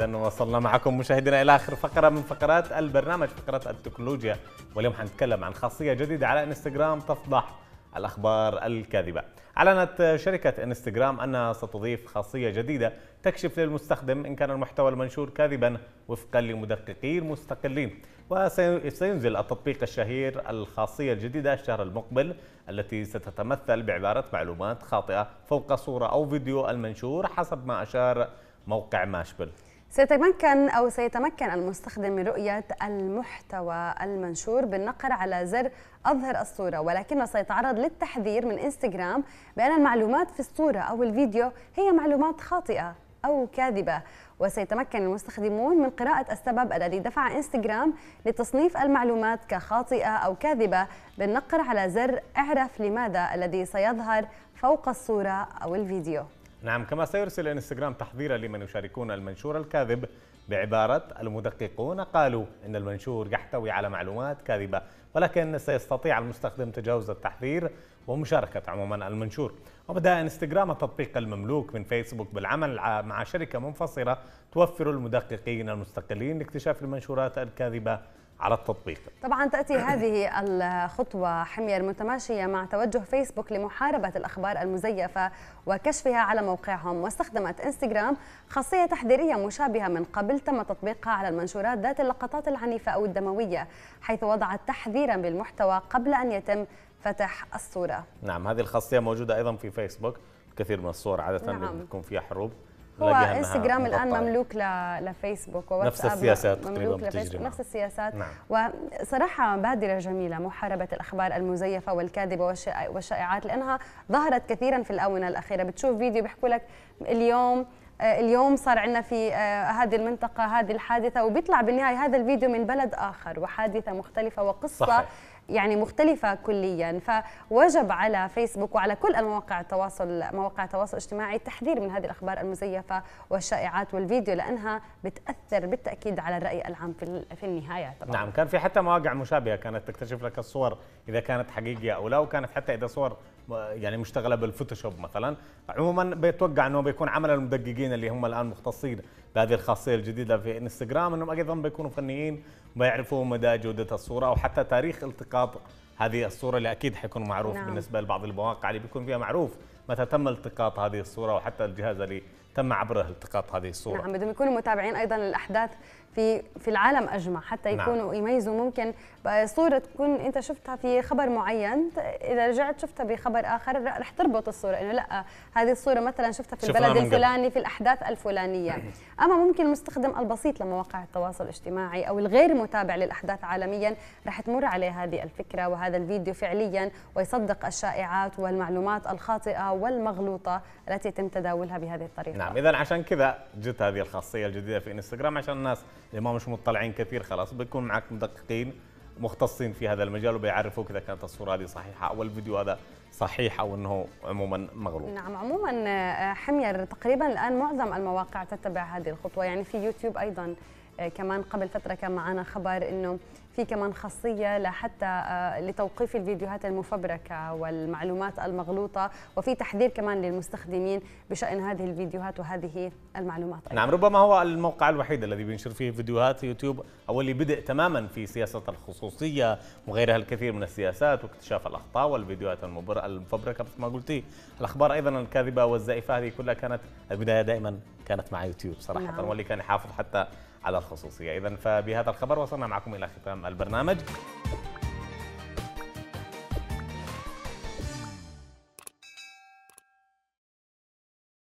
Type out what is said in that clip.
اذا وصلنا معكم مشاهدينا الى اخر فقره من فقرات البرنامج فقره التكنولوجيا واليوم حنتكلم عن خاصيه جديده على انستغرام تفضح الاخبار الكاذبه اعلنت شركه انستغرام انها ستضيف خاصيه جديده تكشف للمستخدم ان كان المحتوى المنشور كاذبا وفقا لمدققين مستقلين وسينزل التطبيق الشهير الخاصية الجديدة الشهر المقبل التي ستتمثل بعبارة معلومات خاطئة فوق صورة أو فيديو المنشور حسب ما أشار موقع ماشبل سيتمكن أو سيتمكن المستخدم من رؤية المحتوى المنشور بالنقر على زر أظهر الصورة ولكنه سيتعرض للتحذير من إنستغرام بأن المعلومات في الصورة أو الفيديو هي معلومات خاطئة أو كاذبة وسيتمكن المستخدمون من قراءة السبب الذي دفع إنستغرام لتصنيف المعلومات كخاطئة أو كاذبة بالنقر على زر اعرف لماذا الذي سيظهر فوق الصورة أو الفيديو نعم كما سيرسل انستغرام تحذيرا لمن يشاركون المنشور الكاذب بعبارة المدققون قالوا أن المنشور يحتوي على معلومات كاذبة ولكن سيستطيع المستخدم تجاوز التحذير ومشاركة عموما المنشور وبدأ انستغرام التطبيق المملوك من فيسبوك بالعمل مع شركة منفصلة توفر المدققين المستقلين لاكتشاف المنشورات الكاذبة على التطبيق طبعا تأتي هذه الخطوة حمير متماشية مع توجه فيسبوك لمحاربة الأخبار المزيفة وكشفها على موقعهم واستخدمت إنستغرام خاصية تحذيرية مشابهة من قبل تم تطبيقها على المنشورات ذات اللقطات العنيفة أو الدموية حيث وضعت تحذيرا بالمحتوى قبل أن يتم فتح الصورة نعم هذه الخاصية موجودة أيضا في فيسبوك كثير من الصور عادة نعم. بتكون فيها حروب هو انستغرام الان مملوك لفيسبوك وواتساب نفس السياسات مملوك لفيسبوك نفس السياسات نعم. وصراحه بادره جميله محاربه الاخبار المزيفه والكاذبه والشائعات لانها ظهرت كثيرا في الاونه الاخيره بتشوف فيديو بيحكوا لك اليوم آه، اليوم صار عندنا في آه، هذه المنطقة هذه الحادثة وبيطلع بالنهاية هذا الفيديو من بلد آخر وحادثة مختلفة وقصة صحيح. يعني مختلفة كليا فوجب على فيسبوك وعلى كل المواقع التواصل مواقع التواصل الاجتماعي التحذير من هذه الأخبار المزيفة والشائعات والفيديو لأنها بتأثر بالتأكيد على الرأي العام في في النهاية طبعا نعم كان في حتى مواقع مشابهة كانت تكتشف لك الصور إذا كانت حقيقية أو لا وكانت حتى إذا صور يعني مشتغله بالفوتوشوب مثلا عموما بيتوقع انه بيكون عمل المدققين اللي هم الان مختصين بهذه الخاصيه الجديده في انستغرام انهم ايضا بيكونوا فنيين بيعرفوا مدى جوده الصوره او حتى تاريخ التقاط هذه الصوره اللي اكيد حيكون معروف نعم. بالنسبه لبعض المواقع اللي بيكون فيها معروف متى تم التقاط هذه الصوره وحتى الجهاز اللي تم عبره التقاط هذه الصوره نعم بدهم يكونوا متابعين ايضا الاحداث في في العالم اجمع حتى نعم. يكونوا نعم. يميزوا ممكن صوره تكون انت شفتها في خبر معين اذا رجعت شفتها بخبر اخر رح تربط الصوره انه لا هذه الصوره مثلا شفتها في البلد الفلاني في الاحداث الفلانيه اما ممكن المستخدم البسيط لمواقع التواصل الاجتماعي او الغير متابع للاحداث عالميا رح تمر عليه هذه الفكره وهذا الفيديو فعليا ويصدق الشائعات والمعلومات الخاطئه والمغلوطه التي يتم تداولها بهذه الطريقه نعم. نعم اذا عشان كذا جت هذه الخاصيه الجديده في انستغرام عشان الناس اللي ما مش مطلعين كثير خلاص بيكون معك مدققين مختصين في هذا المجال وبيعرفوك اذا كانت الصوره هذه صحيحه او الفيديو هذا صحيح او انه عموما مغلوط. نعم عموما آه، حمير تقريبا الان معظم المواقع تتبع هذه الخطوه يعني في يوتيوب ايضا آه، كمان قبل فتره كان معنا خبر انه في كمان خاصيه لحتى آه، لتوقيف الفيديوهات المفبركه والمعلومات المغلوطه وفي تحذير كمان للمستخدمين بشان هذه الفيديوهات وهذه المعلومات أيضا. نعم ربما هو الموقع الوحيد الذي بينشر فيه فيديوهات يوتيوب او اللي بدأ تماما في سياسه الخصوصيه وغيرها الكثير من السياسات واكتشاف الاخطاء والفيديوهات المفبركه مثل ما قلتي الاخبار ايضا الكاذبه والزائفه هذه كلها كانت البدايه دائما كانت مع يوتيوب صراحه نعم. واللي كان يحافظ حتى على الخصوصية إذا فبهذا الخبر وصلنا معكم إلى ختام البرنامج